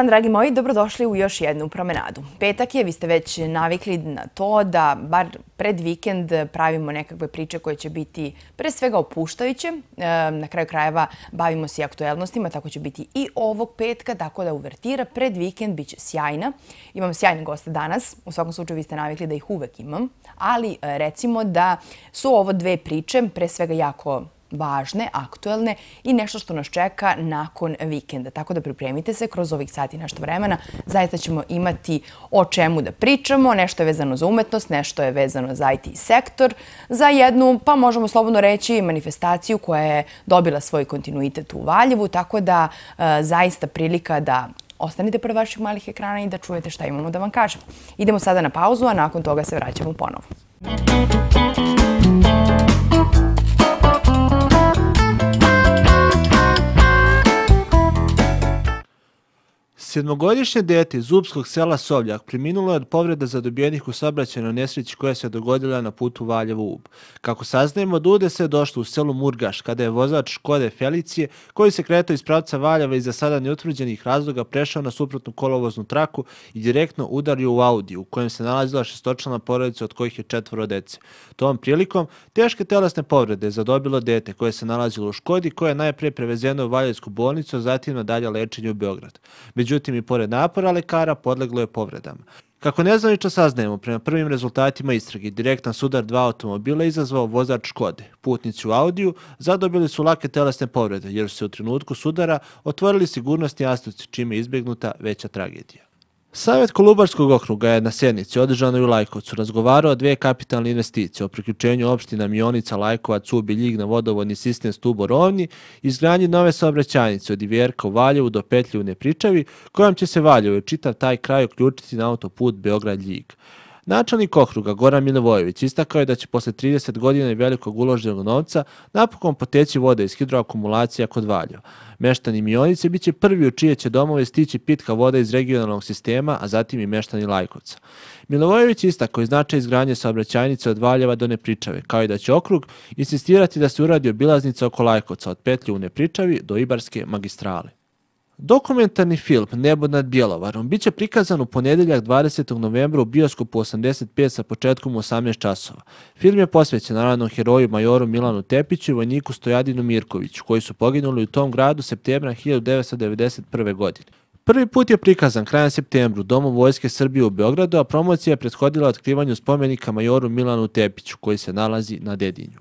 dan, dragi moji. Dobrodošli u još jednu promenadu. Petak je, vi ste već navikli na to da bar pred vikend pravimo nekakve priče koje će biti pre svega opuštajuće. E, na kraju krajeva bavimo se i aktuelnostima, tako će biti i ovog petka, tako da uvertira pred vikend biće sjajna. Imam sjajne goste danas, u svakom slučaju vi ste navikli da ih uvek imam, ali e, recimo da su ovo dve priče, pre svega jako važne, aktuelne i nešto što nas čeka nakon vikenda. Tako da pripremite se kroz ovih sati nešto vremena. Zaista ćemo imati o čemu da pričamo. Nešto je vezano za umetnost, nešto je vezano za IT sektor. Za jednu, pa možemo slobodno reći, manifestaciju koja je dobila svoj kontinuitet u Valjevu. Tako da e, zaista prilika da ostanite pred vaših malih ekrana i da čujete šta imamo da vam kažemo. Idemo sada na pauzu, a nakon toga se vraćamo ponovo. Muzika Sedmogodišnje dete iz Zubskog sela Sovljak priminulo je od povreda zadobijenih u sabraćenoj nesreći koja se dogodila na putu Valjevo Ub. Kako saznajemo, Dude se je došlo u selu Murgaš kada je vozač Škode Felicije koji se kretao iz pravca Valjeva i za sada neutvrđenih razloga prešao na suprotnu kolovoznu traku i direktno udario u Audi u kojem se nalazila šestočlana porodica od kojih je četvoro dece. Tom prilikom, teške telesne povrede je zadobilo dete koje se nalazilo u Škodi koje je najprije prevezeno u Valjevsku bolnicu, a zatim na dalje lečenje u Beograd. Među međutim i pored napora lekara podleglo je povredama. Kako nezvanično saznajemo, prema prvim rezultatima istrage, direktan sudar dva automobila izazvao vozač Škode. Putnici u Audiju zadobili su lake telesne povrede, jer su se u trenutku sudara otvorili sigurnosni astuci, čime je izbjegnuta veća tragedija. Savjet Kolubarskog okruga je na sjednici održanoj u Lajkovcu razgovarao dvije kapitalne investicije o priključenju opština Mionica, Lajkovac, Ubi, Ljig vodovodni sistem Stuborovni i izgranje nove saobraćajnice od Ivjerka u Valjevu do Petljivne pričavi kojom će se Valjevo i čitav taj kraj uključiti na autoput Beograd-Ljig. Načelnik okruga Gora Milivojević istakao je da će posle 30 godina i velikog uloženog novca napokon poteći voda iz hidroakumulacija kod Valjeva. Meštani Mionice bit će prvi u čije će domove stići pitka voda iz regionalnog sistema, a zatim i meštani Lajkovca. Milovojević istakao je značaj izgranje saobraćajnice od Valjeva do Nepričave, kao i da će okrug insistirati da se uradi obilaznica oko Lajkovca od petlju u Nepričavi do Ibarske magistrale. Dokumentarni film Nebo nad Bjelovarom bit će prikazan u ponedeljak 20. novembra u bioskopu 85 sa početkom 18 časova. Film je posvećen naravnom heroju majoru Milanu Tepiću i vojniku Stojadinu Mirkoviću, koji su poginuli u tom gradu septembra 1991. godine. Prvi put je prikazan krajem septembru u Domu vojske Srbije u Beogradu, a promocija je prethodila otkrivanju spomenika majoru Milanu Tepiću, koji se nalazi na Dedinju.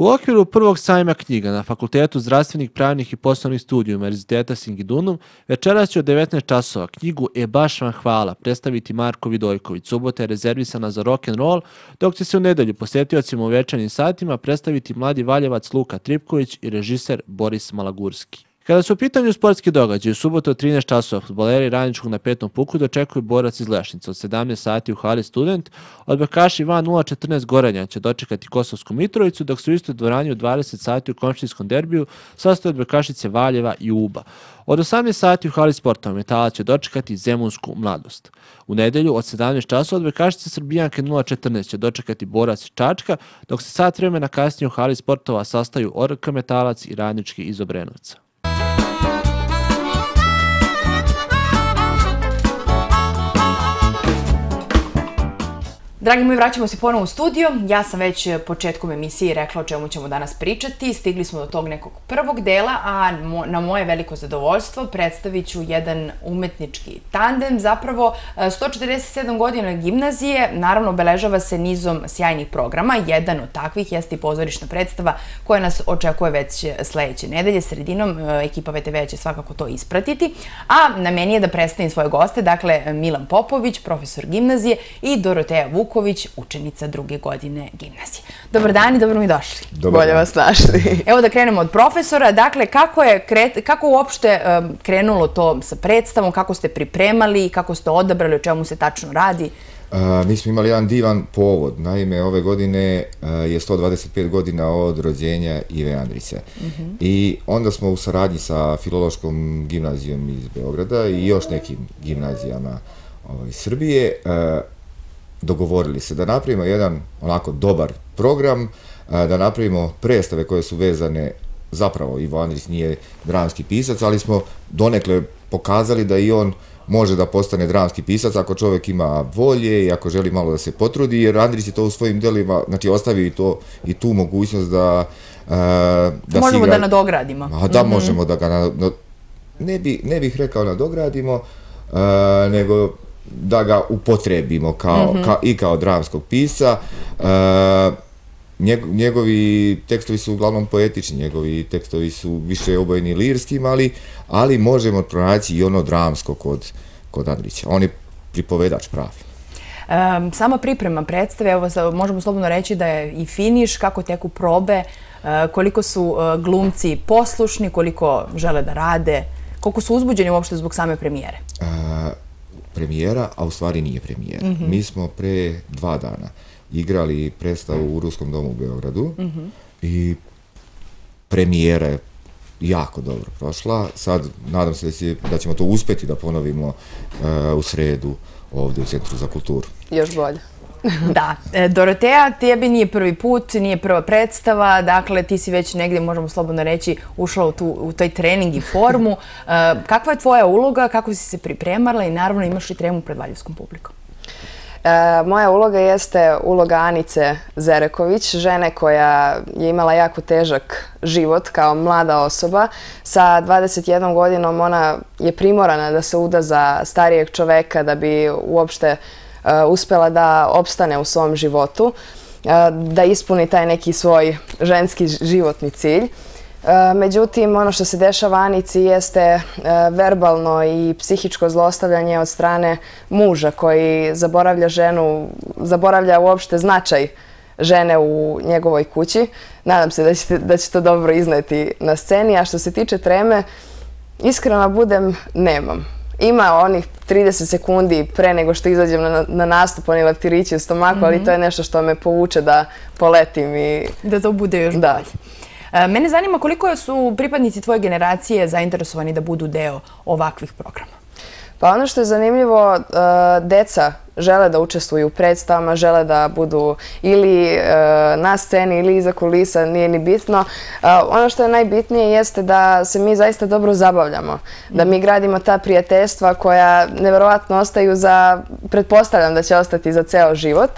U okviru prvog sajma knjiga na Fakultetu zdravstvenih, pravnih i poslovnih studija Univerziteta Singidunum, večeras će od 19 časova knjigu E baš vam hvala predstaviti Marko Vidojković. Subota je rezervisana za rock and roll, dok će se u nedelju posjetiocima u večernim satima predstaviti mladi valjevac Luka Tripković i režiser Boris Malagurski. Kada su u pitanju sportske događaje, u subotu od 13 časova futboleri Radničkog na petom puku dočekuju borac iz Lešnice od 17 sati u hali student, od Bekaši van 0.14 Goranja će dočekati Kosovsku Mitrovicu, dok su isto dvoranje u 20 sati u komštinskom derbiju sastoje od Bekašice Valjeva i Uba. Od 18 sati u hali sportova metala će dočekati Zemunsku mladost. U nedelju od 17 časa od Bekašice Srbijanke 0.14 će dočekati Borac Čačka, dok se sat vremena kasnije u hali sportova sastaju Orka metalac i radnički iz Obrenovca. Bye. Dragi moji, vraćamo se ponovo u studio. Ja sam već početkom emisije rekla o čemu ćemo danas pričati. Stigli smo do tog nekog prvog dela, a na moje veliko zadovoljstvo predstavit ću jedan umetnički tandem. Zapravo, 147 e, godina gimnazije, naravno, obeležava se nizom sjajnih programa. Jedan od takvih jeste i pozorišna predstava koja nas očekuje već sledeće nedelje. Sredinom e, ekipa VTV će svakako to ispratiti. A na meni je da predstavim svoje goste, dakle, Milan Popović, profesor gimnazije i Doroteja Vuk Vuković, učenica druge godine gimnazije. Dobar dan i dobro mi došli. Bolje vas našli. Evo da krenemo od profesora. Dakle, kako je uopšte krenulo to sa predstavom, kako ste pripremali, kako ste odabrali, o čemu se tačno radi? Mi smo imali jedan divan povod. Naime, ove godine e, je 125 godina od rođenja Ive Andrića. Mhm. I onda smo u saradnji sa Filološkom gimnazijom iz Beograda i još nekim gimnazijama ovaj, Srbije učinili e, dogovorili se da napravimo jedan onako dobar program, e, da napravimo predstave koje su vezane zapravo Ivo Andrić nije dramski pisac, ali smo donekle pokazali da i on može da postane dramski pisac ako čovjek ima volje i ako želi malo da se potrudi, jer Andrić je to u svojim delima, znači ostavio i, to, i tu mogućnost da... E, da možemo igra... da nadogradimo. A, da, možemo da ga... Na, ne, bi, ne bih rekao nadogradimo, a, e, nego da ga upotrebimo kao, mm -hmm. ka, i kao dramskog pisa. E, njegovi tekstovi su uglavnom poetični, njegovi tekstovi su više obojeni lirskim, ali, ali možemo pronaći i ono dramsko kod, kod Andrića. On je pripovedač pravi. Um, sama priprema predstave, evo, možemo slobodno reći da je i finiš, kako teku probe, e, koliko su e, glumci poslušni, koliko žele da rade, koliko su uzbuđeni uopšte zbog same premijere? Uh, premijera, a u stvari nije premijera. Mm -hmm. Mi smo pre dva dana igrali predstavu u Ruskom domu u Beogradu mm -hmm. i premijera je jako dobro prošla. Sad nadam se da ćemo to uspeti da ponovimo uh, u sredu ovdje u Centru za kulturu. Još bolje. Da, e, Dorotea, tebi nije prvi put, nije prva predstava, dakle ti si već negdje, možemo slobodno reći, ušla u toj trening i formu. E, kakva je tvoja uloga, kako si se pripremala i naravno imaš li tremu pred valjevskom publikom? E, moja uloga jeste uloga Anice Zereković, žene koja je imala jako težak život kao mlada osoba. Sa 21 godinom ona je primorana da se uda za starijeg čoveka da bi uopšte Eh, uspela da opstane u svom životu, eh, da ispuni taj neki svoj ženski životni cilj. Eh, međutim, ono što se dešava Anici jeste verbalno i psihičko zlostavljanje od strane muža koji zaboravlja ženu, zaboravlja uopšte značaj žene u njegovoj kući. Nadam se da će to dobro izneti na sceni. A što se tiče treme, iskreno budem, nemam. Ima onih 30 sekundi pre nego što izađem na nastup, oni leptirići u stomaku, ali mhm. to je nešto što me povuče da poletim i... Da to bude još bolje. E, mene zanima koliko su pripadnici tvoje generacije zainteresovani da budu deo ovakvih programa? Pa ono što je zanimljivo, uh, deca žele da učestvuju u predstavama, žele da budu ili uh, na sceni ili iza kulisa, nije ni bitno. Uh, ono što je najbitnije jeste da se mi zaista dobro zabavljamo, da mi mhm. gradimo ta prijateljstva koja nevjerovatno ostaju za, pretpostavljam da će ostati za ceo život,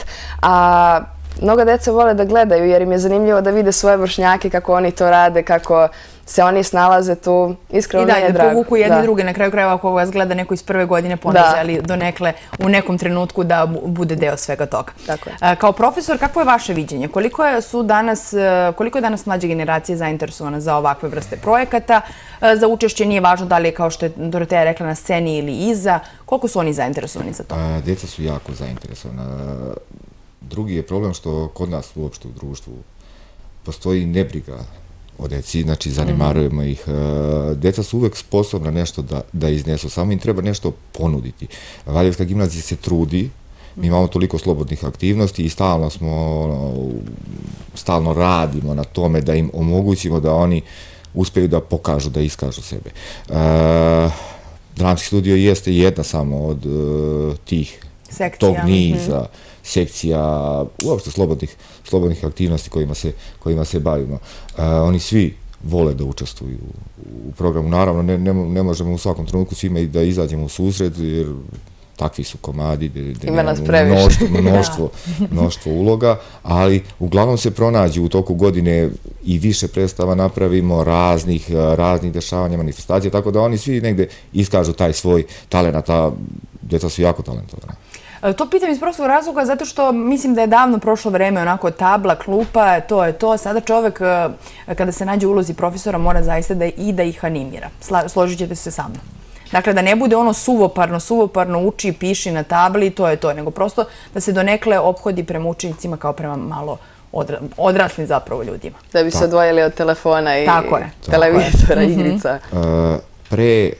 a mnoga deca vole da gledaju jer im je zanimljivo da vide svoje vršnjake kako oni to rade, kako se oni snalaze tu, iskreno da je drago. I dalje povuku jedni druge, na kraju krajeva ako vas gleda neko iz prve godine ponaze, ali do nekle u nekom trenutku da bude deo svega toga. Kao profesor, kako je vaše vidjenje? E, koliko je danas mlađe generacije zainteresovane za ovakve vrste projekata? E, za učešće nije važno da li je, kao što je Doroteja rekla, na sceni ili iza. Koliko su oni zainteresovani za to? Djeca su jako zainteresovana. Drugi je problem što kod nas uopšte u društvu postoji nebriga o deci, znači zanimarujemo ih. E, deca su uvek sposobna nešto da da iznesu, samo im treba nešto ponuditi. Valjevska gimnazija se trudi, mi imamo toliko slobodnih aktivnosti i stalno smo, ono, stalno radimo na tome da im omogućimo da oni uspeju da pokažu, da iskažu sebe. E, dramski studio jeste jedna samo od e, tih, tog mhm. niza, sekcija, uopšte slobodnih, slobodnih aktivnosti kojima se, kojima se bavimo. E, oni svi vole da učestvuju u programu. Naravno, ne, ne, ne možemo u svakom trenutku svima i da izađemo u susret, jer takvi su komadi, de, de, Ima nas previše. mnoštvo, mnoštvo, mnoštvo uloga, ali uglavnom se pronađu u toku godine i više predstava napravimo raznih, raznih dešavanja, manifestacija, tako da oni svi negde iskažu taj svoj talent, a ta su jako talentovana. E, to pitam iz prostog razloga zato što mislim da je davno prošlo vreme, onako tabla, klupa, to je to. Sada čovek, e, kada se nađe u ulozi profesora, mora zaista da i da ih animira. Složit ćete se sa mnom. Dakle, da ne bude ono suvoparno, suvoparno uči, piši na tabli, to je to. Nego prosto da se donekle obhodi prema učenicima kao prema malo odrasli zapravo ljudima. Da bi se odvojili od telefona i televizora, mhm. igrica. E, pre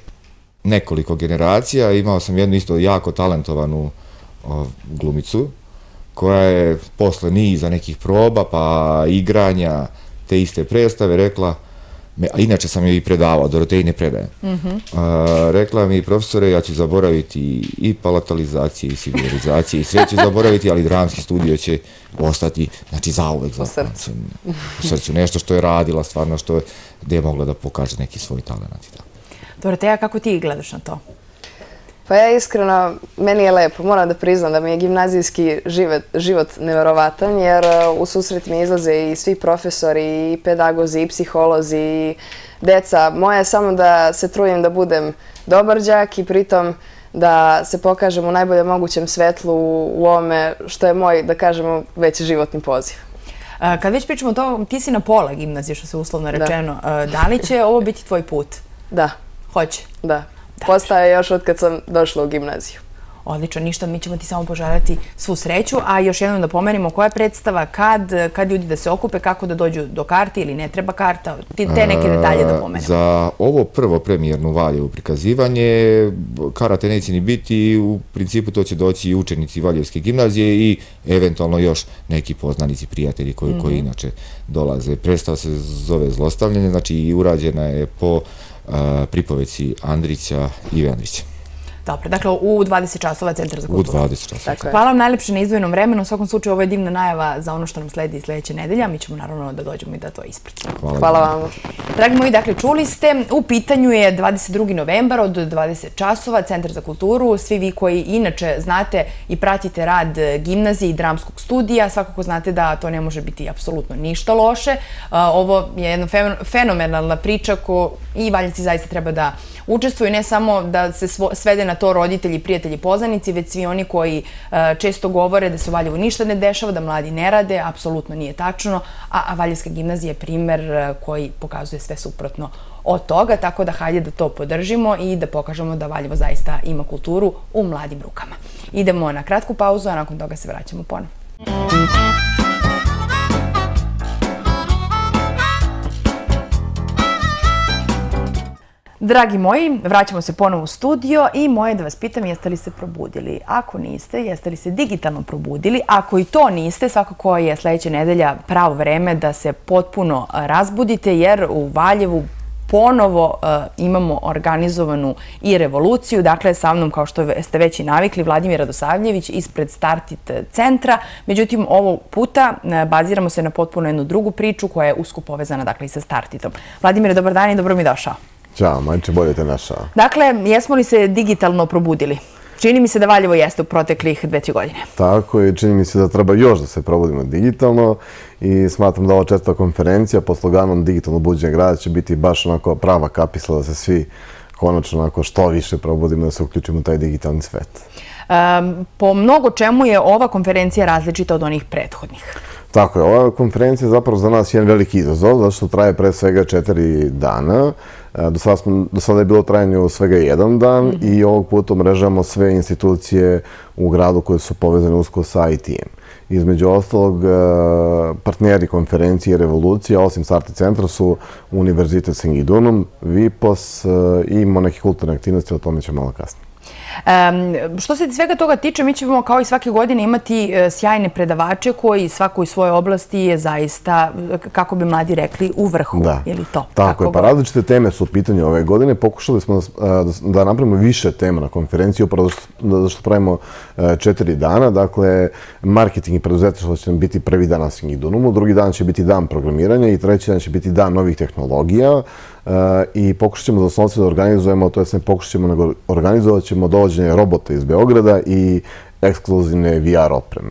nekoliko generacija imao sam jednu isto jako talentovanu učenicu glumicu, koja je posle za nekih proba, pa igranja, te iste predstave, rekla, a inače sam joj i predavao, Dorotejne Doroteji ne predaje, mhm. rekla mi, profesore, ja ću zaboraviti i palatalizacije i civilizacije i sve ću zaboraviti, ali dramski studio će ostati, znači, za uvek u srcu, nešto što je radila stvarno, što je je mogla da pokaže neki svoj talent. i kako Dorotea, kako ti gledaš na to? Pa ja iskreno, meni je lepo. Moram da priznam da mi je gimnazijski život neverovatan, jer e, u susret mi izlaze i svi profesori, i pedagozi, i psiholozi, i deca. Moja je samo da se trujem da budem dobar džak i pritom da se pokažem u najboljem mogućem svetlu u ovome što je moj, da kažemo, već životni poziv. E, kad već pričamo o tom, ti si na pola gimnazije, što se uslovno rečeno. E, da li će ovo biti tvoj put? Da. Hoće? Da postaje još od kad sam došla u gimnaziju. Odlično, ništa, mi ćemo ti samo poželjati svu sreću, a još jednom da pomerimo koja je predstava, kad, kad ljudi da se okupe, kako da dođu do karti ili ne treba karta, te neke e, detalje da pomerimo. Za ovo prvo premijerno valjevo prikazivanje, karate neće ni biti, u principu to će doći i učenici valjevske gimnazije i eventualno još neki poznanici, prijatelji koji, koji mhm. inače dolaze. Predstava se zove zlostavljanje, znači i urađena je po... Е, Приповеці Андріця і Венрича. Dobro, dakle u 20 časova Centar za kulturu. U 20 časova. Hvala vam najljepše na izvojenom vremenu. U svakom slučaju ovo je divna najava za ono što nam sledi sljedeće nedelje. Mi ćemo naravno da dođemo i da to ispratimo. Hvala vam. Dragi moji, dakle čuli ste, u pitanju je 22. novembar od 20 časova Centar za kulturu. Svi vi koji inače znate i pratite rad gimnazije i dramskog studija, svakako znate da to ne može biti apsolutno ništa loše. Ovo je jedna fenomenalna priča ko i valjaci zaista treba da učestvuju, ne samo da se svede na to roditelji, prijatelji, poznanici, već svi oni koji e, često govore da se u Valjevu ništa ne dešava, da mladi ne rade, apsolutno nije tačno, a Valjevska gimnazija je primer e, koji pokazuje sve suprotno od toga, tako da hajde da to podržimo i da pokažemo da Valjevo zaista ima kulturu u mladim rukama. Idemo na kratku pauzu, a nakon toga se vraćamo ponovno. Muzika Dragi moji, vraćamo se ponovo u studio i moje da vas pitam jeste li se probudili. Ako niste, jeste li se digitalno probudili. Ako i to niste, svakako je sljedeća nedelja pravo vreme da se potpuno razbudite jer u Valjevu ponovo e, imamo organizovanu i revoluciju. Dakle, sa mnom, kao što ste već i navikli, Vladimir Radosavljević ispred Startit centra. Međutim, ovog puta e, baziramo se na potpuno jednu drugu priču koja je usko povezana dakle, i sa Startitom. Vladimir, dobar dan i dobro mi došao. Ćao, manče, bolje te našao. Dakle, jesmo li se digitalno probudili? Čini mi se da Valjevo jeste u proteklih dve, tri godine. Tako je, čini mi se da treba još da se probudimo digitalno i smatram da ova četva konferencija pod sloganom Digitalno buđenje grada će biti baš onako prava kapisla da se svi konačno onako što više probudimo da se uključimo u taj digitalni svet. Po mnogo čemu je ova konferencija različita od onih prethodnih? Tako je, ova konferencija je zapravo za nas jedan veliki izazov, zato što traje pre svega četiri dana. E, do sada je bilo trajanje u svega jedan dan mhm. i ovog puta mrežamo sve institucije u gradu koje su povezane usko sa IT-em. Između ostalog, e, partneri konferencije Revolucija, osim Sarte centra, su Univerzitet Singidunum, VIPOS e, i imamo neke kulturne aktivnosti, o tome ću malo kasnije. Što se svega toga tiče, mi ćemo kao i svake godine imati e, sjajne predavače koji svako u svojoj oblasti je zaista, e, kako bi mladi rekli, u vrhu. Da, tako je. Pa različite teme su u pitanju ove godine. Pokušali smo da e, napravimo više tema na konferenciji, upravo zašto pravimo četiri dana. Dakle, marketing i preduzetništvo će nam biti prvi dan na Singidunumu, drugi dan će biti dan programiranja i treći dan će biti dan novih tehnologija. E, i pokušat ćemo doslovce da organizujemo, to jesem pokušat ćemo organizovat ćemo dolađenje robota iz Beograda i ekskluzivne VR opreme.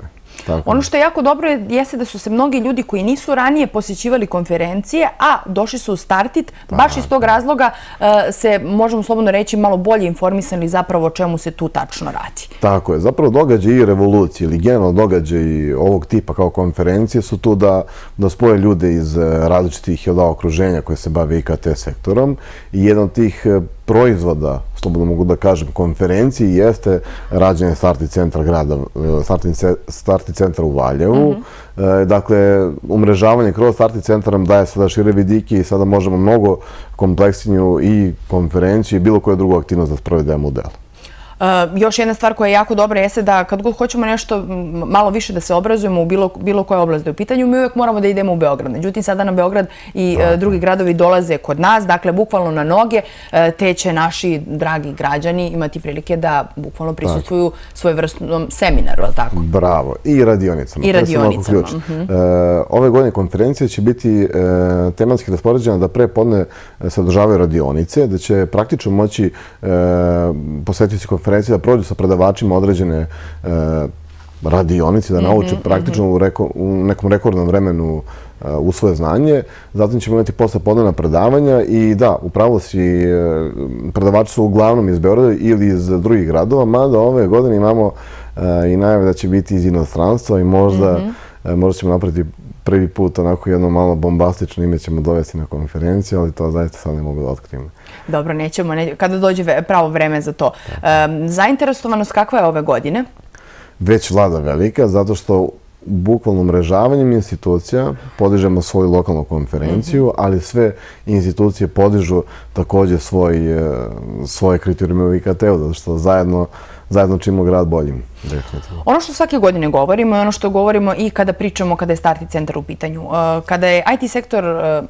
Ono što je jako dobro jeste da su se mnogi ljudi koji nisu ranije posjećivali konferencije, a došli su u Startit, pa baš iz tog razloga eh, se, možemo slobodno reći, malo bolje informisani zapravo o čemu se tu tačno radi. Tako je. Zapravo događaj i revolucije ili generalno događaj ovog tipa kao konferencije su tu da spoje ljude iz eh, različitih okruženja koje se bave IKT sektorom i jedan od tih eh, proizvoda, slobodno mogu da kažem, konferenciji jeste rađenje starti centra grada, starti, eh, starti centra u Valjevu. Mhm. Eh, dakle, umrežavanje kroz starti centra nam daje sada šire vidike i sada možemo mnogo kompleksinju i konferenciju i bilo koje drugo aktivnost da sprovedemo u delu. Eh, još jedna stvar koja je jako dobra jeste da kad god hoćemo nešto malo više da se obrazujemo u bilo koje oblasti u pitanju, mi uvijek moramo da idemo u Beograd. Međutim, sada na Beograd i eh, drugi gradovi dolaze kod nas, dakle, bukvalno na noge, eh, te će naši dragi građani imati prilike da bukvalno prisustuju svoj vrstnom seminaru, ali tako? Bravo, i radionicama. I radionicama. Mhm. Ove godine konferencije će biti tematski raspoređena da pre podne sadržavaju radionice, da će praktično moći posetiti konferencije konferencije, da prođu sa predavačima određene e, radionice, da mhm, nauče mhm. praktično u nekom rekordnom vremenu e, u svoje znanje. Zatim ćemo imati posle podana predavanja i da, upravo si, e, predavači su uglavnom iz Beorada ili iz drugih gradova, mada ove godine imamo i najave da će biti iz inostranstva i možda mhm. ćemo napraviti prvi put onako jedno malo bombastično ime ćemo dovesti na konferenciju, ali to zaista sad ne mogu da otkrijem. Dobro, nećemo, kada dođe pravo vreme za to. Zainteresovanost kakva je ove godine? Već vlada velika, zato što bukvalno mrežavanjem institucija podižemo svoju lokalnu konferenciju, mhm. ali sve institucije podižu također e, svoje kriterijume u IKT-u, zato što zajedno zajedno čimo grad boljim. Ono što svake godine govorimo je ono što govorimo i kada pričamo kada je starti centar u pitanju. E, kada je IT sektor e,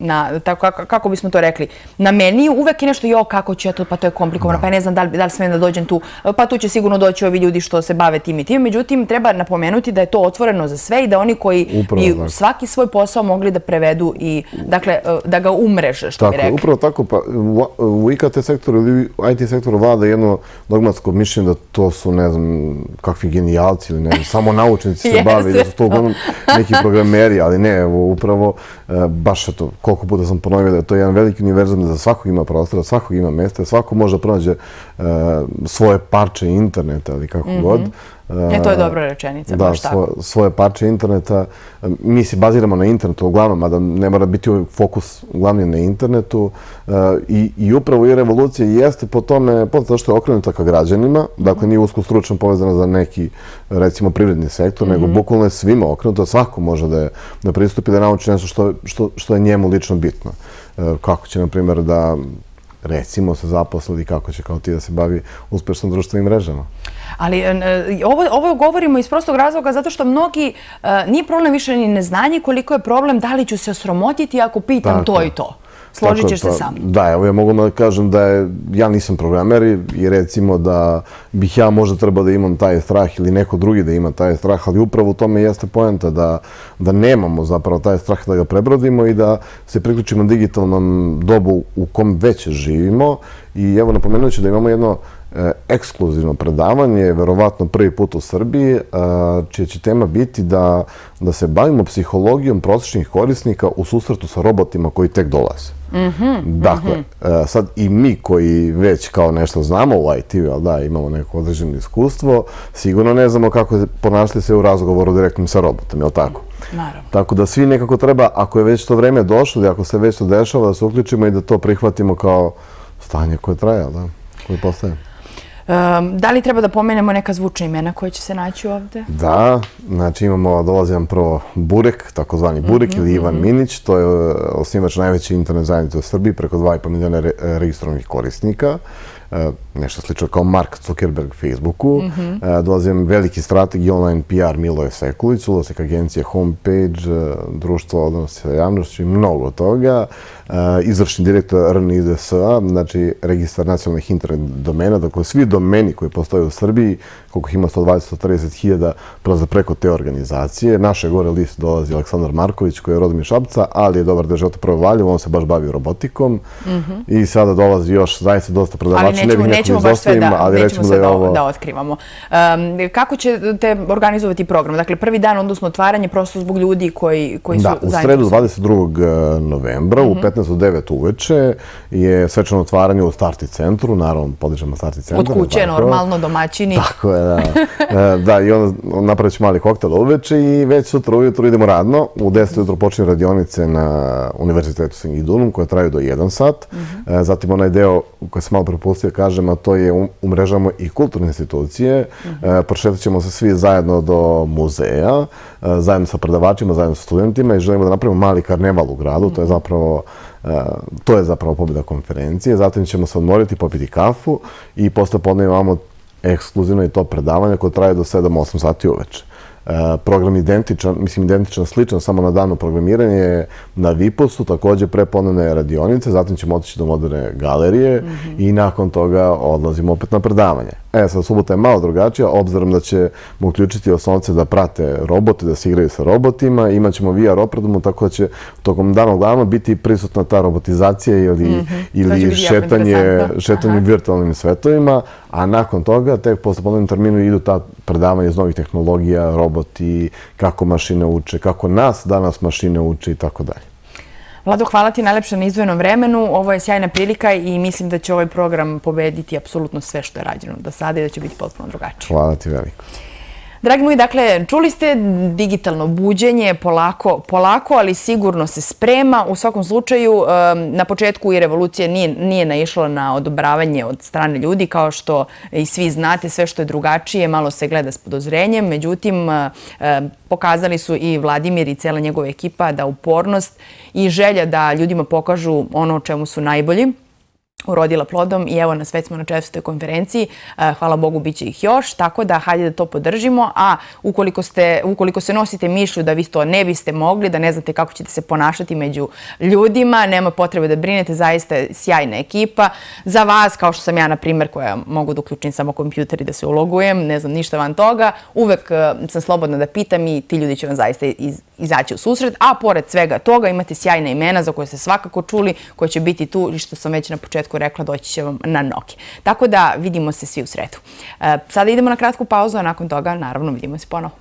na, tako, kako, bismo to rekli, na meni uvek je nešto, jo, kako će to, pa to je komplikovano, no. pa ja ne znam da li, da li smijem da dođem tu, pa tu će sigurno doći ovi ljudi što se bave tim i tim. Međutim, treba napomenuti da je to otvoreno za sve i da oni koji upravo, bi tako. svaki svoj posao mogli da prevedu i, dakle, e, da ga umreže, što tako, bi rekli. Upravo tako, pa u IKT sektoru ili IT sektoru vlada jedno dogmatsko mišljenje da to su, ne znam, kakvi genijalci ili ne znam, samo naučnici se bave i da su to uglavnom neki programeri, ali ne, upravo, e, baš to, koliko puta sam ponovio da je to jedan veliki univerzum da svakog ima prostora, svakog ima mjesta, svako može da pronađe e, svoje parče interneta ili kako mhm. god. E, to je dobra rečenica. Da, baš svoje, tako. svoje svoje parče interneta. Mi se baziramo na internetu uglavnom, mada ne mora biti fokus uglavnom na internetu. E, i, I upravo i revolucija jeste po tome, po tome što je okrenuta ka građanima, dakle nije usko stručno povezana za neki, recimo, privredni sektor, mm -hmm. nego mhm. bukvalno je svima okrenuta, svako može da, je, da pristupi, da nauči nešto što, što, što je njemu lično bitno. E, kako će, na primjer, da recimo se zaposlili kako će kao ti da se bavi uspešno društvenim mrežama. Ali e, e, ovo govorimo iz prostog razloga zato što mnogi, e, nije problem više ni neznanje koliko je problem da li ću se osromotiti ako pitam to i to složit ćeš se pa, sa mnom. Da, evo ja mogu da kažem da ja nisam programer i recimo da bih ja možda trebao da imam taj strah ili neko drugi da ima taj strah, ali upravo u tome jeste pojenta da, da nemamo zapravo taj strah da ga prebrodimo i da se priključimo digitalnom dobu u kom već živimo. I evo napomenuću da imamo jedno E, ekskluzivno predavanje, verovatno prvi put u Srbiji, e, čija će tema biti da se bavimo psihologijom prosječnih korisnika u susretu sa robotima koji tek dolaze. Mhm, mhm. Dakle, e, sad i mi koji već kao nešto znamo u IT-u, ali da, imamo neko određeno iskustvo, sigurno ne znamo kako ponašli se u razgovoru direktno sa robotom, je li tako? Naravno. Tako da svi nekako treba, ako je već to vreme došlo i ako se već to dešava, da se uključimo i da to prihvatimo kao stanje koje traja, da, koje postaje. Naravno. Da li treba da pomenemo neka zvučna imena koja će se naći ovde? Da, znači imamo, dolazi nam prvo Burek, takozvani Burek ili mhm, Ivan mhm. Minić, to je e, osnivač najveće internet zajednice u Srbiji, preko 2,5 milijuna registrovnih korisnika. E, nešto slično kao Mark Zuckerberg Facebooku. E, dolazim veliki strategi online PR Miloje Sekulić, ulazik agencije Homepage, e, društvo odnosi sa javnošću i mnogo toga. Izvršni direktor RNIDSA, znači registar nacionalnih internet domena, dakle svi domeni koji postoje u Srbiji, koliko ih ima 120-130 hiljada, prolaze preko te organizacije. Naše gore list dolazi Aleksandar Marković koji je rodom iz Šabca, ali je dobar da je života prvo valjivo, on se baš bavi robotikom mhm. i sada dolazi još zaista dosta prodavača znači nećemo, ne nećemo baš sve da, ali nećemo da, ovo... da otkrivamo. Um, kako te organizovati program? Dakle, prvi dan, odnosno otvaranje, prosto zbog ljudi koji, koji da, su zajedno. Da, u sredu 22. E, novembra, u 15.09. Mhm. uveče, je svečano otvaranje u Starti centru, naravno, podižemo Starti centru. Od kuće, normalno, domaćini. Tako je, da. E, da, i onda napravit ću mali koktel uveče i već sutra ujutru idemo radno. U 10. jutru počinju radionice na Univerzitetu Singidunum, koje traju do 1 sat. Mm -hmm. Zatim onaj deo koji se malo prepustio, da kažem, a to je umrežamo i kulturne institucije. Mhm. E, Prošetat ćemo se svi zajedno do muzeja, e, zajedno sa predavačima, zajedno sa studentima i želimo da napravimo mali karneval u gradu. To je mhm. zapravo e, to je zapravo pobjeda konferencije. Zatim ćemo se odmoriti, popiti kafu i posle podne imamo ekskluzivno i to predavanje koje traje do 7-8 sati uveče. E, program identičan, mislim identičan, sličan, samo na danu programiranje na Vipostu, također preponene radionice, zatim ćemo otići do moderne galerije mhm. i nakon toga odlazimo opet na predavanje. E, sad, subota je malo drugačija, obzirom da će ćemo uključiti osnovce da prate robote, da se igraju sa robotima, imat ćemo VR opredomu, tako da će tokom dana glavno biti prisutna ta robotizacija ili mhm. šetanje virtualnim svetovima, a nakon toga, tek posle ponovnim terminu, idu ta predavanja iz novih tehnologija robota roboti, kako mašine uče, kako nas danas mašine uče i tako dalje. Vlado, hvala ti najlepše na izvojenom vremenu. Ovo je sjajna prilika i mislim da će ovaj program pobediti apsolutno sve što je rađeno do sada i da će biti potpuno drugačije. Hvala ti veliko. Dragi moji, dakle, čuli ste digitalno buđenje, polako, ali sigurno se sprema. U svakom slučaju, na početku i revolucije nije naišla na odobravanje od strane ljudi, kao što i svi znate, sve što je drugačije, malo se gleda s podozrenjem. Međutim, pokazali su i Vladimir i cela njegove ekipa da upornost i želja da ljudima pokažu ono o čemu su najbolji, urodila plodom i evo na već smo na čestoj konferenciji. E, hvala Bogu, bit će ih još, tako da hajde da to podržimo. A ukoliko ste, ukoliko se nosite mišlju da vi to ne biste mogli, da ne znate kako ćete se ponašati među ljudima, nema potrebe da brinete, zaista je sjajna ekipa. Za vas, kao što sam ja, na primjer, koja mogu da uključim samo kompjuter i da se ulogujem, ne znam ništa van toga, uvek e, sam slobodna da pitam i ti ljudi će vam zaista izaći u susret. A pored svega toga imate sjajne imena za koje ste svakako čuli, koje će biti tu i što sam već na početku početku rekla, doći će vam na noge. Tako da vidimo se svi u sredu. E, sada idemo na kratku pauzu, a nakon toga naravno vidimo se ponovo.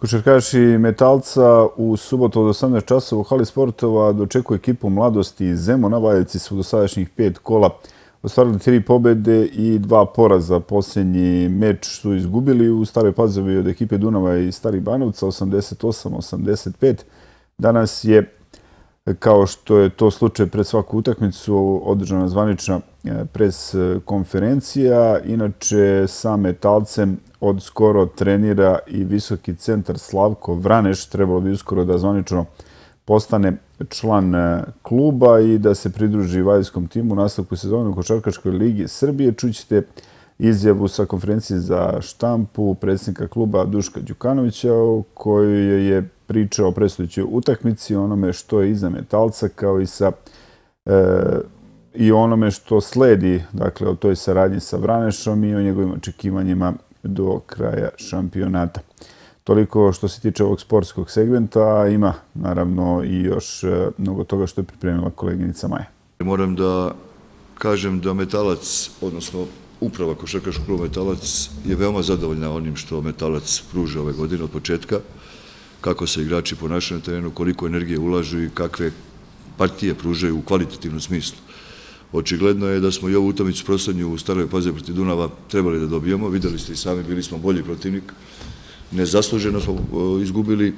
Košarkaši Metalca u subotu od 18 časa u hali sportova dočekuje ekipu mladosti iz Zemona Valjeci su do sadašnjih pet kola ostvarili tri pobede i dva poraza. Posljednji meč su izgubili u Staroj Pazovi od ekipe Dunava i Starih Banovca, 88-85. Danas je, kao što je to slučaj pred svaku utakmicu, održana zvanična e, pres e, konferencija. Inače, sa metalcem od skoro trenira i visoki centar Slavko Vraneš. Trebalo bi uskoro da zvanično učinimo postane član e, kluba i da se pridruži Valjskom timu u nastavku sezona u Košarkaškoj ligi Srbije. Čućete izjavu sa konferencije za štampu predsjednika kluba Duška Đukanovića u kojoj je pričao o predstavljućoj utakmici, onome što je iza metalca kao i sa e, i onome što sledi, dakle, o toj saradnji sa Vranešom i o njegovim očekivanjima do kraja šampionata. Toliko što se tiče ovog sportskog segmenta, ima naravno i još e, mnogo toga što je pripremila koleginica Maja. Moram da kažem da metalac, odnosno uprava Košakaš kluba metalac je veoma zadovoljna onim što metalac pruža ove godine od početka, kako se igrači ponašaju na terenu, koliko energije ulažu i kakve partije pružaju u kvalitativnom smislu. Očigledno je da smo i ovu utamicu prosadnju u Staroj paze protiv Dunava trebali da dobijemo, videli ste i sami, bili smo bolji protivnik, nezasluženo smo e, izgubili,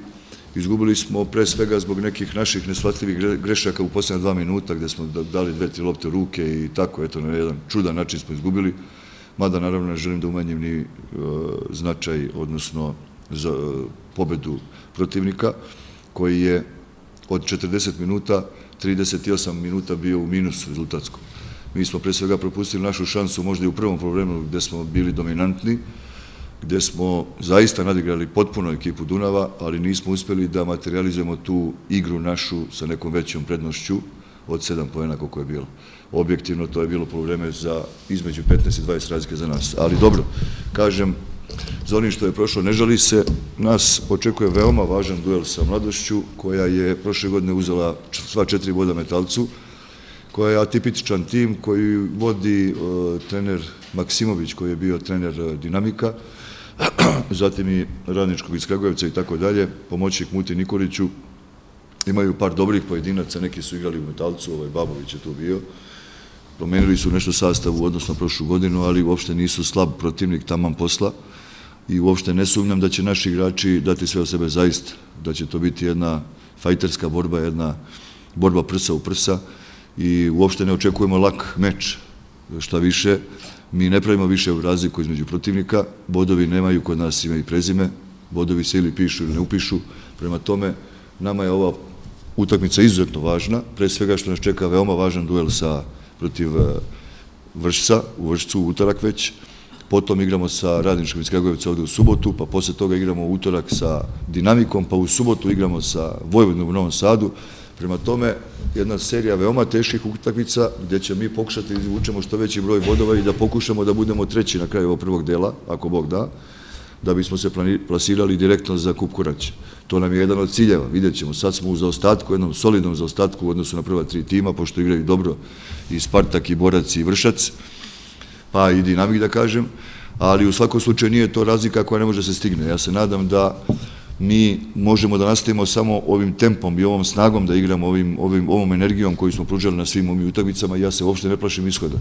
izgubili smo pre svega zbog nekih naših nesvatljivih grešaka u posljednje dva minuta gde smo dali dve, tri lopte ruke i tako, eto, na jedan čudan način smo izgubili, mada naravno ne želim da umanjim ni e, značaj, odnosno za e, pobedu protivnika, koji je od 40 minuta 38 minuta bio u minusu rezultatskom. Mi smo pre svega propustili našu šansu, možda i u prvom problemu gde smo bili dominantni, gdje smo zaista nadigrali potpuno ekipu Dunava, ali nismo uspjeli da materializujemo tu igru našu sa nekom većom prednošću od sedam pojena koliko je bilo. Objektivno to je bilo polovreme za između 15 i 20 razlike za nas. Ali dobro, kažem, za onim što je prošlo, ne žali se, nas očekuje veoma važan duel sa mladošću, koja je prošle godine uzela sva četiri voda metalcu, koja je atipitičan tim koji vodi e, trener Maksimović, koji je bio trener e, Dinamika, zatim i Radničkog iz Kragujevca i tako dalje, pomoćnik Muti Nikoliću, imaju par dobrih pojedinaca, neki su igrali u Metalcu, ovaj Babović je to bio, promenili su nešto sastavu, odnosno prošlu godinu, ali uopšte nisu slab protivnik taman posla i uopšte ne sumnjam da će naši igrači dati sve o sebe zaista, da će to biti jedna fajterska borba, jedna borba prsa u prsa i uopšte ne očekujemo lak meč, šta više, mi ne pravimo više u razliku između protivnika, bodovi nemaju kod nas ime i prezime, bodovi se ili pišu ili ne upišu, prema tome nama je ova utakmica izuzetno važna, pre svega što nas čeka veoma važan duel sa protiv e, vršca, u vršcu u utarak već, potom igramo sa radničkom iz Kragujevca ovde u subotu, pa posle toga igramo utorak sa dinamikom, pa u subotu igramo sa Vojvodnom u Novom Sadu, Prema tome, jedna serija veoma teških utakmica gdje ćemo mi pokušati da izvučemo što veći broj bodova i da pokušamo da budemo treći na kraju ovog prvog dela, ako Bog da, da bismo se plasirali direktno za Kup Kurać. To nam je jedan od ciljeva, vidjet ćemo. Sad smo u zaostatku, jednom solidnom zaostatku u odnosu na prva tri tima, pošto igraju dobro i Spartak, i Borac, i Vršac, pa i Dinamik, da kažem. Ali u svakom slučaju nije to razlika koja ne može se stigne. Ja se nadam da mi možemo da nastavimo samo ovim tempom i ovom snagom da igramo ovom energijom koju smo pruđali na svim ovim utakmicama i ja se uopšte ne plašim ishoda.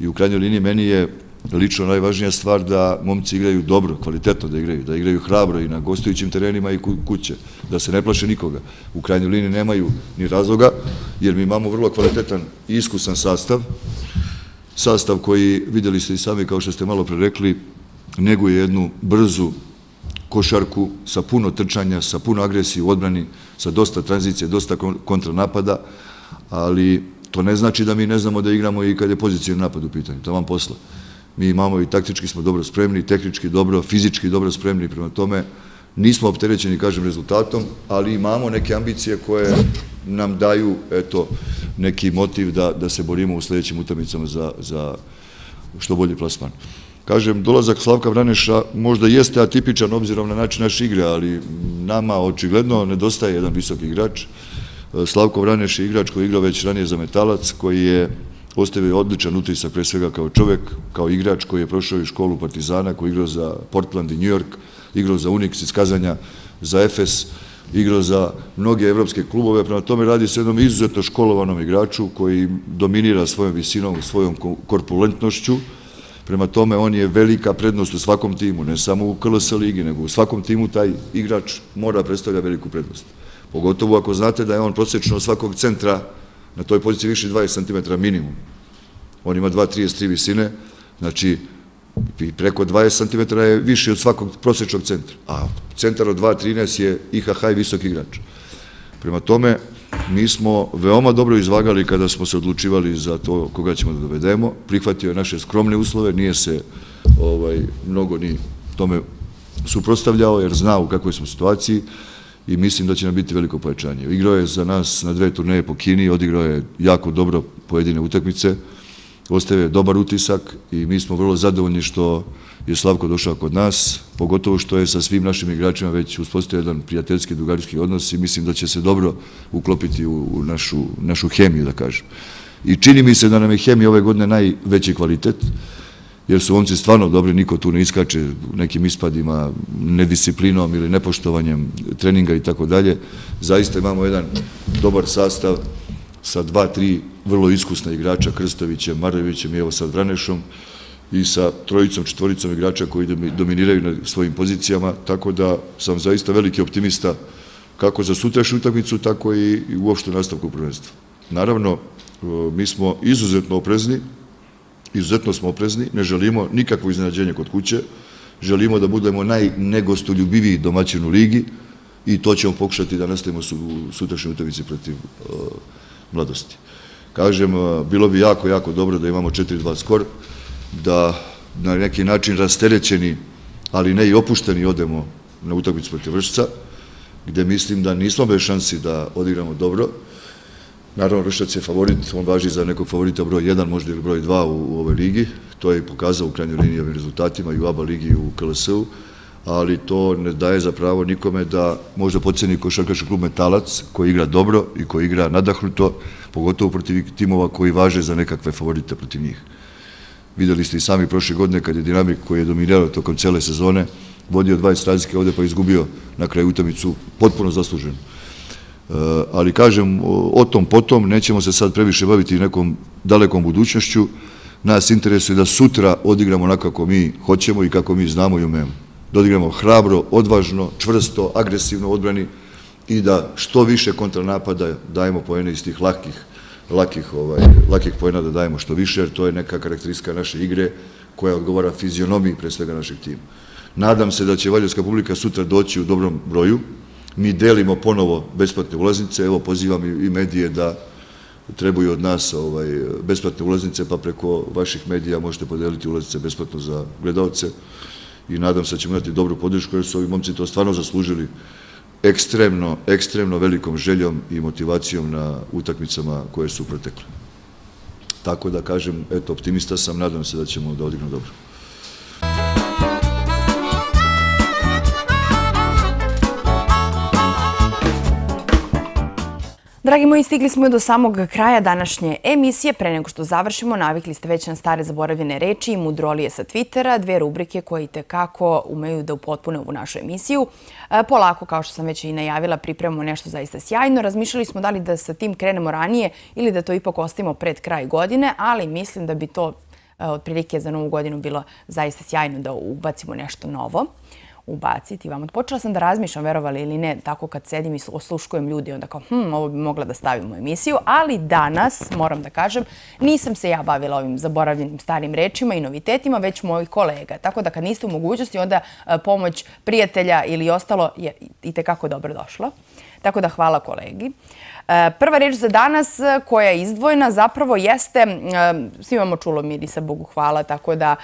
I u krajnjoj liniji meni je lično najvažnija stvar da momci igraju dobro, kvalitetno da igraju, da igraju hrabro i na gostujućim terenima i kuće, da se ne plaše nikoga. U krajnjoj liniji nemaju ni razloga jer mi imamo vrlo kvalitetan i iskusan sastav, sastav koji, vidjeli ste i sami kao što ste malo pre rekli, neguje jednu brzu košarku sa puno trčanja, sa puno agresije u odbrani, sa dosta tranzicije, dosta kontranapada, ali to ne znači da mi ne znamo da igramo i kad je pozicijan napad u pitanju, to vam posla. Mi imamo i taktički smo dobro spremni, tehnički dobro, fizički dobro spremni prema tome. Nismo opterećeni, kažem, rezultatom, ali imamo neke ambicije koje nam daju neki motiv da se borimo u sljedećim utamicama za što bolji plasman kažem, dolazak Slavka Vraneša možda jeste atipičan obzirom na način naše igre, ali nama očigledno nedostaje jedan visok igrač. E, Slavko Vraneš je igrač koji je igrao već ranije za metalac, koji je ostavio odličan utisak pre svega kao čovek, kao igrač koji je prošao i školu Partizana, koji je igrao za Portland i New York, igrao za Unix iz Kazanja, za Efes, igrao za mnoge evropske klubove. Prema tome radi se jednom izuzetno školovanom igraču koji dominira svojom visinom, svojom korpulentnošću, Prema tome, on je velika prednost u svakom timu, ne samo u KLS ligi, nego u svakom timu taj igrač mora predstavlja veliku prednost. Pogotovo ako znate da je on prosječno svakog centra na toj poziciji više 20 cm minimum. On ima 2,33 visine, znači preko 20 cm je više od svakog prosječnog centra. A centar od 2,13 je IHH visok igrač. Prema tome, Mi smo veoma dobro izvagali kada smo se odlučivali za to koga ćemo da dovedemo. Prihvatio je naše skromne uslove, nije se ovaj, mnogo ni tome suprostavljao jer zna u kakvoj smo situaciji i mislim da će nam biti veliko povećanje. Igrao je za nas na dve turneje po Kini, odigrao je jako dobro pojedine utakmice, ostave dobar utisak i mi smo vrlo zadovoljni što je Slavko došao kod nas, pogotovo što je sa svim našim igračima već uspostio jedan prijateljski, dugarski odnos i mislim da će se dobro uklopiti u našu hemiju, da kažem. I čini mi se da nam je hemija ove godine najveći kvalitet, jer su onci stvarno dobri, niko tu ne iskače nekim ispadima, nedisciplinom ili nepoštovanjem treninga i tako dalje. Zaista imamo jedan dobar sastav sa dva, tri vrlo iskusna igrača, Krstovićem, Marjevićem i evo sad Vranešom, i sa trojicom, četvoricom igrača koji dominiraju na svojim pozicijama, tako da sam zaista veliki optimista kako za sutrašnju utakmicu, tako i uopšte nastavku prvenstva. Naravno, e, mi smo izuzetno oprezni, izuzetno smo oprezni, ne želimo nikakvo iznenađenje kod kuće, želimo da budemo najnegostoljubiviji domaćin u ligi i to ćemo pokušati da nastavimo sutrašnju utakmicu protiv e, mladosti. Kažem, e, bilo bi jako, jako dobro da imamo 4-2 skor, da na neki način rasterećeni, ali ne i opušteni odemo na utakmicu protiv Vršca, gde mislim da nismo bez šansi da odigramo dobro. Naravno, Vršac je favorit, on važi za nekog favorita broj 1, možda ili broj 2 u, ovoj ligi. To je i pokazao u krajnjoj liniji ovim rezultatima i u ABA ligi u KLS-u, ali to ne daje za pravo nikome da možda podceni košarkaški klub Metalac, koji igra dobro i koji igra nadahnuto, pogotovo protiv timova koji važe za nekakve favorite protiv njih. Videli ste i sami prošle godine kad je Dinamik koji je dominirao tokom cele sezone, vodio 20 razlike ovde pa izgubio na kraju utamicu, potpuno zasluženo. Eh, ali kažem, o tom potom, nećemo se sad previše baviti nekom dalekom budućnošću. Nas interesuje da sutra odigramo nakako mi hoćemo i kako mi znamo i umemo. Da odigramo hrabro, odvažno, čvrsto, agresivno odbrani i da što više kontranapada dajemo po ene iz tih lakih lakih ovaj, pojena da dajemo što više, jer to je neka karakteristika naše igre koja odgovara fizionomiji pre svega našeg tima. Nadam se da će Valjevska publika sutra doći u dobrom broju. Mi delimo ponovo besplatne ulaznice, evo pozivam i medije da trebuju od nas ovaj, besplatne ulaznice, pa preko vaših medija možete podeliti ulaznice besplatno za gledalce i nadam se da ćemo imati dobru podršku, jer su ovi momci to stvarno zaslužili ekstremno, ekstremno velikom željom i motivacijom na utakmicama koje su protekle. Tako da kažem, eto, optimista sam, nadam se da ćemo da odignu dobro. Dragi moji, stigli smo do samog kraja današnje emisije. Pre nego što završimo, navikli ste već na stare zaboravljene reči i mudrolije sa Twittera, dve rubrike koje i tekako umeju da upotpune ovu našu emisiju. E, polako, kao što sam već i najavila, pripremamo nešto zaista sjajno. Razmišljali smo da li da sa tim krenemo ranije ili da to ipak ostavimo pred kraj godine, ali mislim da bi to e, otprilike za novu godinu bilo zaista sjajno da ubacimo nešto novo ubaciti vam. Počela sam da razmišljam, verovali ili ne, tako kad sedim i osluškujem ljudi, onda kao, hm, ovo bi mogla da stavim u emisiju, ali danas, moram da kažem, nisam se ja bavila ovim zaboravljenim starim rečima i novitetima, već mojih kolega. Tako da kad niste u mogućnosti, onda e, pomoć prijatelja ili ostalo je i tekako dobro došlo. Tako da hvala kolegi. E, prva reč za danas e, koja je izdvojena zapravo jeste, e, svi imamo čulo mirisa, Bogu hvala, tako da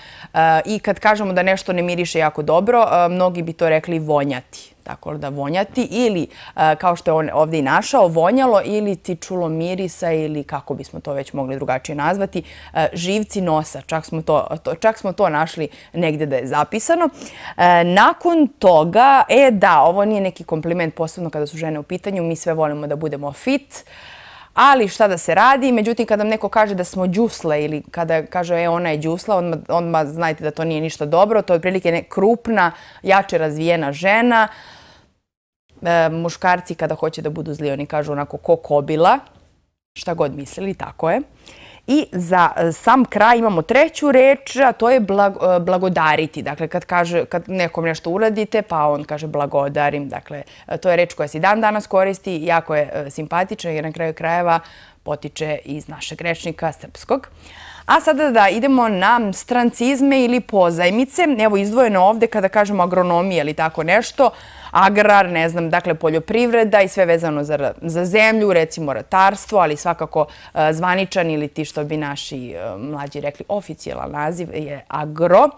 i kad kažemo da nešto ne miriše jako dobro, mnogi bi to rekli vonjati tako da vonjati ili e, kao što je on ovdje i našao, vonjalo ili ti čulo mirisa ili kako bismo to već mogli drugačije nazvati, e, živci nosa. Čak smo to našli negdje da je zapisano. E, nakon toga, e da, ovo nije neki kompliment posebno kada su žene u pitanju, mi sve volimo da budemo fit, ali šta da se radi, međutim kada neko kaže da smo džusle ili kada kaže e, ona je džusla, odmah, odmah znajte da to nije ništa dobro, to je otprilike krupna, jače razvijena žena, E, muškarci kada hoće da budu zli, oni kažu onako ko kobila, šta god mislili, tako je. I za e, sam kraj imamo treću reč, a to je e, blagodariti. Dakle, kad, kaže, kad nekom nešto uradite, pa on kaže blagodarim. Dakle, to je reč koja se dan danas koristi, jako je simpatična i na kraju krajeva potiče iz našeg rečnika srpskog. A sada da idemo na strancizme ili pozajmice. Evo izdvojeno ovdje kada kažemo agronomije ili tako nešto, agrar, ne znam, dakle poljoprivreda i sve vezano za zemlju, recimo ratarstvo, ali svakako e, zvaničan ili ti što bi naši e, mlađi rekli oficijalan naziv je agro.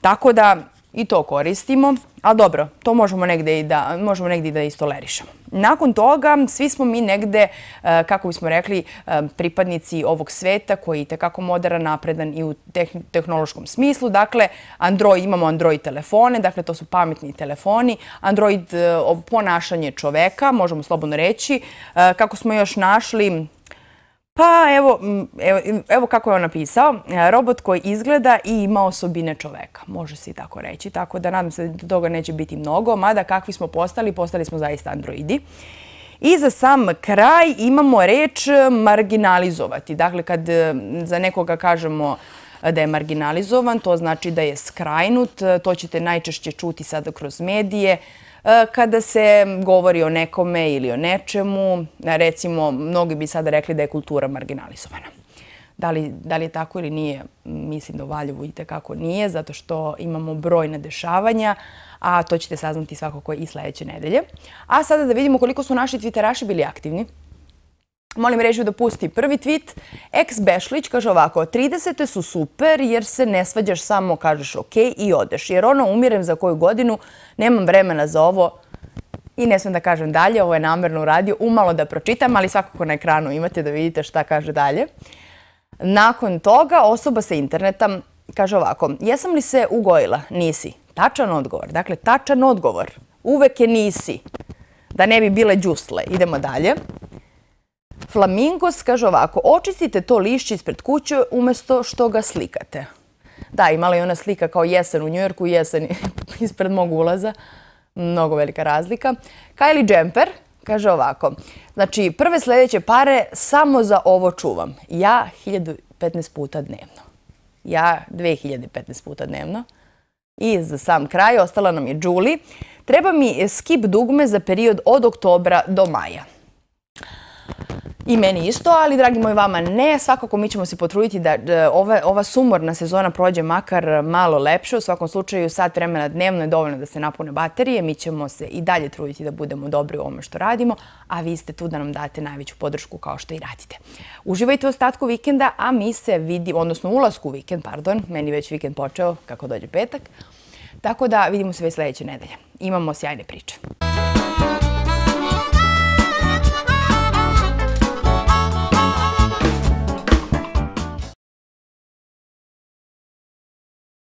Tako da i to koristimo, ali dobro, to možemo negdje i da istolerišemo. Nakon toga svi smo mi negde, e, kako bismo rekli, e, pripadnici ovog sveta koji je tekako modern, napredan i u tehnološkom smislu. Dakle, imamo Android telefone, dakle to su pametni telefoni. Android e, ponašanje čoveka, možemo slobodno reći, kako smo još našli... Pa evo, evo, evo kako je on napisao, e, robot koji izgleda i ima osobine čoveka, može se i tako reći. Tako da nadam se da toga neće biti mnogo, mada kakvi smo postali, postali smo zaista androidi. I za sam kraj imamo reč marginalizovati. Dakle, kad e, za nekoga kažemo e, da je marginalizovan, to znači da je skrajnut. To ćete najčešće čuti sada kroz medije. E, kada se govori o nekome ili o nečemu, e, recimo, mnogi bi sada rekli da je kultura marginalizowana. Da li je tako ili nije, mislim da u Valjevu i tekako nije, zato što imamo brojne dešavanja, a to ćete saznati svakako i sledeće nedelje. A sada da vidimo koliko su naši twitteraši bili aktivni. Molim režiju da pusti prvi tweet. Ex Bešlić kaže ovako, 30. su super jer se ne svađaš samo, kažeš ok i odeš. Jer ono, umirem za koju godinu, nemam vremena za ovo i ne smem da kažem dalje. Ovo je namjerno uradio, umalo da pročitam, ali svakako na ekranu imate da vidite šta kaže dalje. Nakon toga osoba sa interneta kaže ovako, jesam li se ugojila? Nisi. Tačan odgovor. Dakle, tačan odgovor. Uvek je nisi. Da ne bi bile džusle. Idemo dalje. Flamingos kaže ovako, očistite to lišće ispred kuće umjesto što ga slikate. Da, imala je ona slika kao jesen u New Yorku, jesen ispred mog ulaza. Mnogo velika razlika. Kylie Jemper kaže ovako, znači prve sljedeće pare samo za ovo čuvam. Ja 1015 puta dnevno. Ja 2015 puta dnevno. I za sam kraj ostala nam je Julie. Treba mi skip dugme za period od oktobra do maja. I meni isto, ali dragi moji vama ne. Svakako mi ćemo se potruditi da e, ova sumorna sezona prođe makar malo lepše. U svakom slučaju sad vremena dnevno je dovoljno da se napune baterije. Mi ćemo se i dalje truditi da budemo dobri u ovome što radimo, a vi ste tu da nam date najveću podršku kao što i radite. Uživajte u ostatku vikenda, a mi se vidimo, odnosno ulazku u vikend, pardon, meni već vikend počeo kako dođe petak. Tako da vidimo se već sljedeće nedelje. Imamo sjajne priče. Muzika